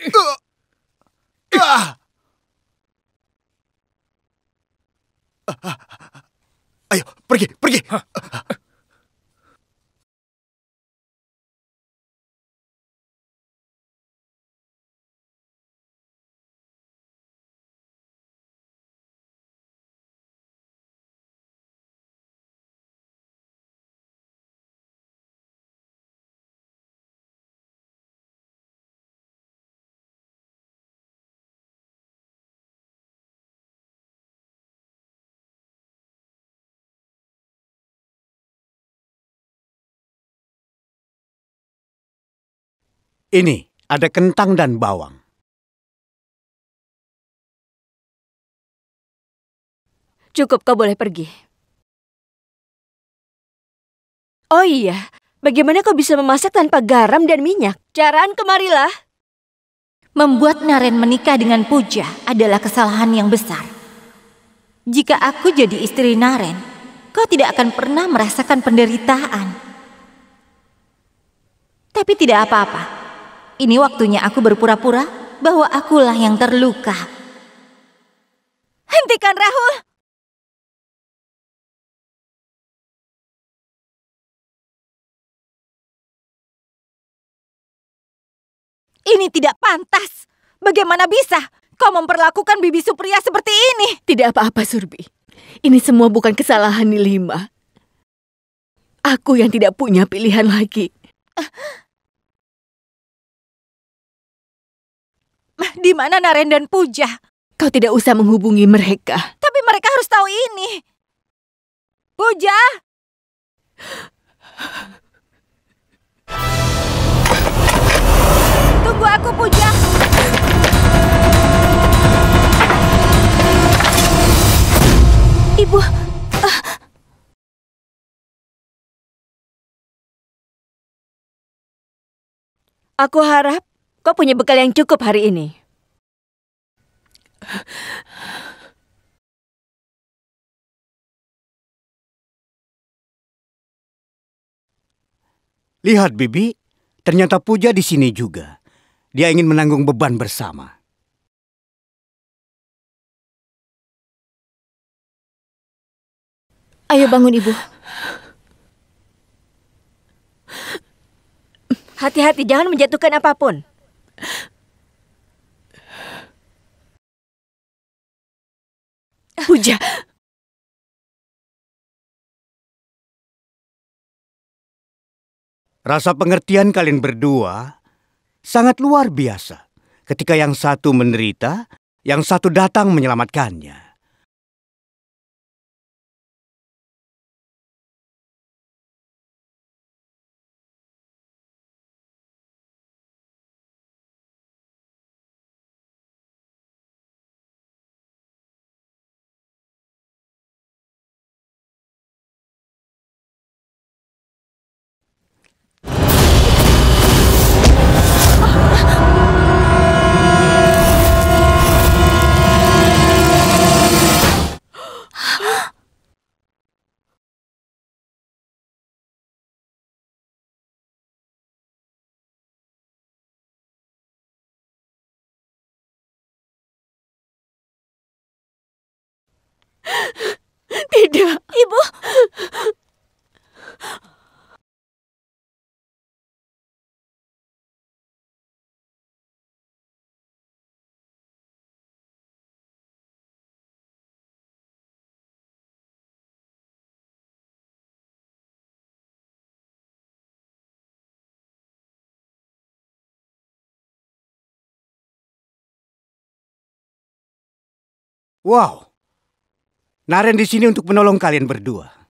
으아! 으아! Ayo, pergi, pergi. Ini, ada kentang dan bawang. Cukup, kau boleh pergi. Oh iya, bagaimana kau bisa memasak tanpa garam dan minyak? Caraan kemarilah. Membuat Naren menikah dengan Puja adalah kesalahan yang besar. Jika aku jadi istri Naren, kau tidak akan pernah merasakan penderitaan. Tapi tidak apa-apa, ini waktunya aku berpura-pura bahwa akulah yang terluka. Hentikan Rahul! Ini tidak pantas. Bagaimana bisa kau memperlakukan Bibi Supriya seperti ini? Tidak apa-apa, Surbi. Ini semua bukan kesalahan Nilima. Aku yang tidak punya pilihan lagi. Uh. di mana Naren dan Puja. Kau tidak usah menghubungi mereka. Tapi mereka harus tahu ini. Puja! Tunggu aku, Puja! Ibu... Ah. Aku harap kau punya bekal yang cukup hari ini. Lihat, Bibi, ternyata Puja di sini juga. Dia ingin menanggung beban bersama. Ayo bangun, Ibu. Hati-hati, jangan menjatuhkan apapun. Puja, Rasa pengertian kalian berdua sangat luar biasa. Ketika yang satu menderita, yang satu datang menyelamatkannya. Wow. Naren di sini untuk menolong kalian berdua.